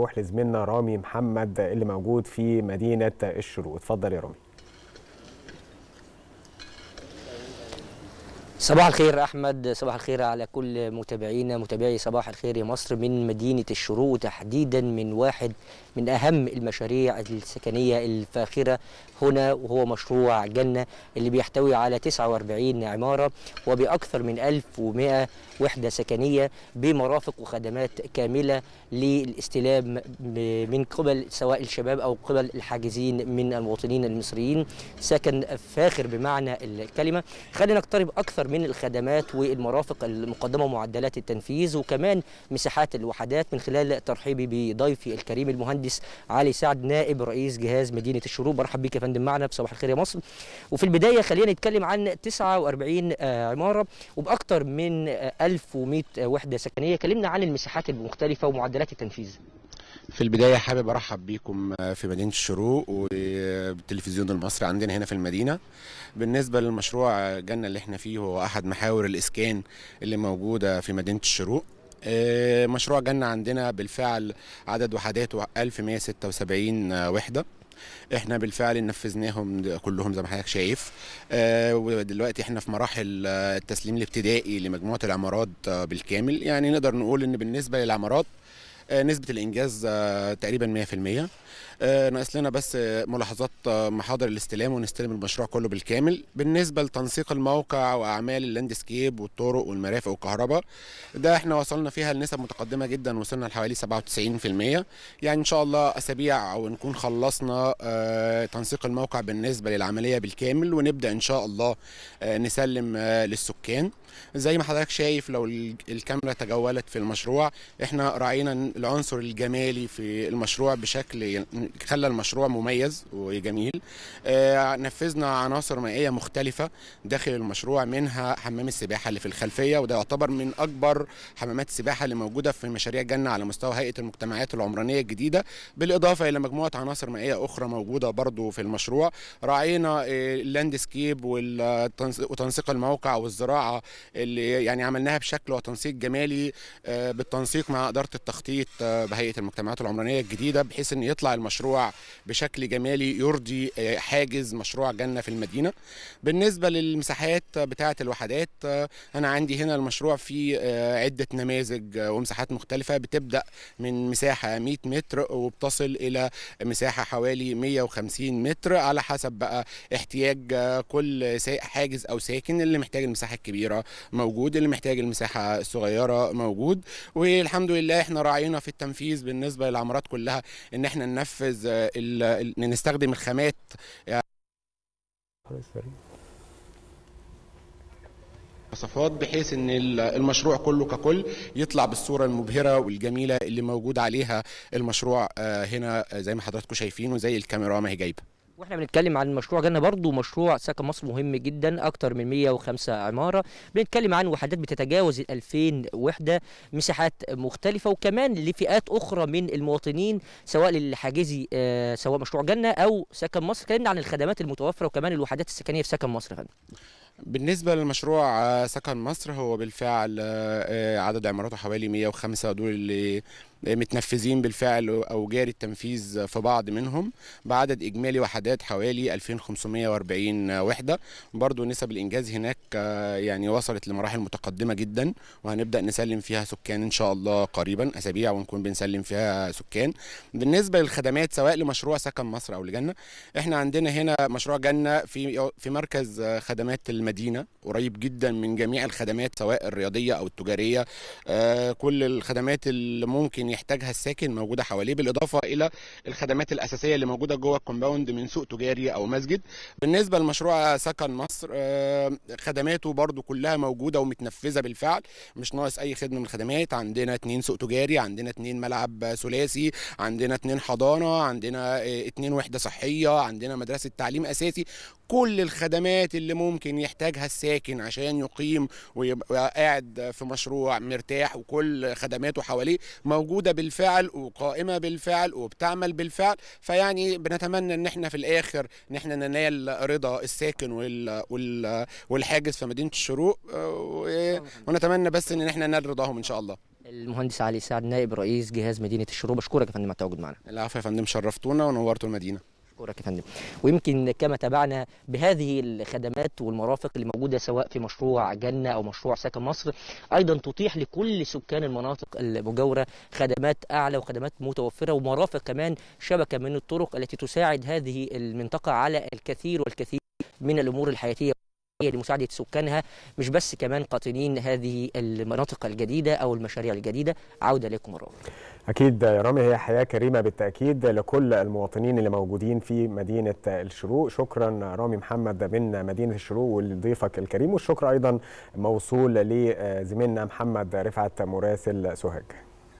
نروح لزميلنا رامي محمد اللي موجود في مدينه الشروق اتفضل يا رامي صباح الخير احمد صباح الخير على كل متابعينا متابعي صباح الخير يا مصر من مدينه الشروق وتحديدا من واحد من اهم المشاريع السكنيه الفاخره هنا وهو مشروع جنه اللي بيحتوي على 49 عماره وباكثر من 1100 وحده سكنيه بمرافق وخدمات كامله للاستلام من قبل سواء الشباب او قبل الحاجزين من المواطنين المصريين سكن فاخر بمعنى الكلمه خلينا نقترب اكثر من الخدمات والمرافق المقدمه ومعدلات التنفيذ وكمان مساحات الوحدات من خلال ترحيبي بضيفي الكريم المهندس علي سعد نائب رئيس جهاز مدينه الشروق برحب بك يا فندم معنا بصباح الخير يا مصر وفي البدايه خلينا نتكلم عن 49 آه، عماره وباكثر من 1100 آه، وحده سكنيه كلمنا عن المساحات المختلفه ومعدلات التنفيذ في البدايه حابب ارحب بيكم في مدينه الشروق وبالتلفزيون المصري عندنا هنا في المدينه بالنسبه للمشروع جنه اللي احنا فيه هو احد محاور الاسكان اللي موجوده في مدينه الشروق آه، مشروع جنة عندنا بالفعل عدد وحداته 1176 وحدة احنا بالفعل نفذناهم كلهم زي ما حضرتك شايف آه، ودلوقتي احنا في مراحل التسليم الابتدائي لمجموعه العمارات بالكامل يعني نقدر نقول ان بالنسبه للعمارات آه، نسبه الانجاز آه، تقريبا 100% آه، ناقص لنا بس آه، ملاحظات آه، محاضر الاستلام ونستلم المشروع كله بالكامل بالنسبه لتنسيق الموقع واعمال اللاندسكيب والطرق والمرافق والكهرباء ده احنا وصلنا فيها لنسب متقدمه جدا وصلنا لحوالي 97% يعني ان شاء الله اسابيع او نكون خلصنا تنسيق الموقع بالنسبه للعمليه بالكامل ونبدا ان شاء الله نسلم للسكان زي ما حضرتك شايف لو الكاميرا تجولت في المشروع احنا راعينا العنصر الجمالي في المشروع بشكل خلى المشروع مميز وجميل آه، نفذنا عناصر مائيه مختلفه داخل المشروع منها حمام السباحه اللي في الخلفيه وده يعتبر من اكبر حمامات السباحه اللي موجوده في مشاريع جنه على مستوى هيئه المجتمعات العمرانيه الجديده بالاضافه الى مجموعه عناصر مائيه اخرى موجوده برضو في المشروع راعينا آه، اللاندسكيب وتنسيق الموقع والزراعه اللي يعني عملناها بشكل وتنسيق جمالي آه، بالتنسيق مع اداره التخطيط بهيئه المجتمعات العمرانيه الجديده بحيث ان يطلع المشروع مشروع بشكل جمالي يرضي آه، حاجز مشروع جنه في المدينه بالنسبه للمساحات بتاعه الوحدات آه، انا عندي هنا المشروع فيه آه، عده نماذج ومساحات مختلفه بتبدا من مساحه 100 متر وبتصل الى مساحه حوالي 150 متر على حسب بقى احتياج كل حاجز او ساكن اللي محتاج المساحه الكبيره موجود اللي محتاج المساحه الصغيره موجود والحمد لله احنا راعينا في التنفيذ بالنسبه للعمارات كلها ان احنا ننفذ نجهز آه، نستخدم الخامات صفات بحيث ان المشروع كله ككل يطلع بالصوره المبهره والجميله اللي موجود عليها المشروع آه، هنا آه، زي ما حضراتكم شايفين زي الكاميرا ما هي جايبه واحنا بنتكلم عن مشروع جنه برضه مشروع سكن مصر مهم جدا اكتر من 105 عماره بنتكلم عن وحدات بتتجاوز ال 2000 وحده مساحات مختلفه وكمان لفئات اخرى من المواطنين سواء للحاجزي آه، سواء مشروع جنه او سكن مصر اتكلمنا عن الخدمات المتوفره وكمان الوحدات السكنيه في سكن مصر فندم بالنسبة لمشروع آه، سكن مصر هو بالفعل آه، عدد عماراته حوالي 105 دول اللي متنفذين بالفعل أو جاري التنفيذ في بعض منهم بعدد إجمالي وحدات حوالي 2540 وحدة برضو نسب الإنجاز هناك آه، يعني وصلت لمراحل متقدمة جدا وهنبدأ نسلم فيها سكان إن شاء الله قريبا أسابيع ونكون بنسلم فيها سكان بالنسبة للخدمات سواء لمشروع سكن مصر أو لجنة إحنا عندنا هنا مشروع جنة في في مركز خدمات المدينة قريب جدا من جميع الخدمات سواء الرياضية أو التجارية آه، كل الخدمات اللي ممكن يحتاجها الساكن موجوده حواليه بالاضافه الى الخدمات الاساسيه اللي موجوده جوه الكومباوند من سوق تجاري او مسجد بالنسبه لمشروع سكن مصر آه، خدماته برضو كلها موجوده ومتنفذه بالفعل مش ناقص اي خدمه من الخدمات عندنا اثنين سوق تجاري عندنا اثنين ملعب ثلاثي عندنا اثنين حضانه عندنا اثنين آه، وحده صحيه عندنا مدرسه تعليم اساسي كل الخدمات اللي ممكن يحتاجها الساكن عشان يقيم ويبقى قاعد في مشروع مرتاح وكل خدماته حواليه موجودة بالفعل وقائمة بالفعل وبتعمل بالفعل فيعني بنتمنى ان احنا في الاخر ان احنا ننال رضا الساكن والحاجز في مدينة الشروق آه، ونتمنى بس ان احنا ننال رضاهم ان شاء الله المهندس علي سعد نائب رئيس جهاز مدينه الشروق بشكرك يا فندم على التواجد معنا العفو يا فندم شرفتونا ونورتوا المدينه بشكرك يا فندم ويمكن كما تابعنا بهذه الخدمات والمرافق اللي موجوده سواء في مشروع جنه او مشروع سكن مصر ايضا تتيح لكل سكان المناطق المجاوره خدمات اعلى وخدمات متوفره ومرافق كمان شبكه من الطرق التي تساعد هذه المنطقه على الكثير والكثير من الامور الحياتيه لمساعدة سكانها مش بس كمان قاطنين هذه المناطق الجديدة أو المشاريع الجديدة عودة لكم مرة أكيد يا رامي هي حياة كريمة بالتأكيد لكل المواطنين اللي موجودين في مدينة الشروق شكرا رامي محمد من مدينة الشروق ولضيفك الكريم والشكر أيضا موصول لزميلنا محمد رفعت مراسل سوهاج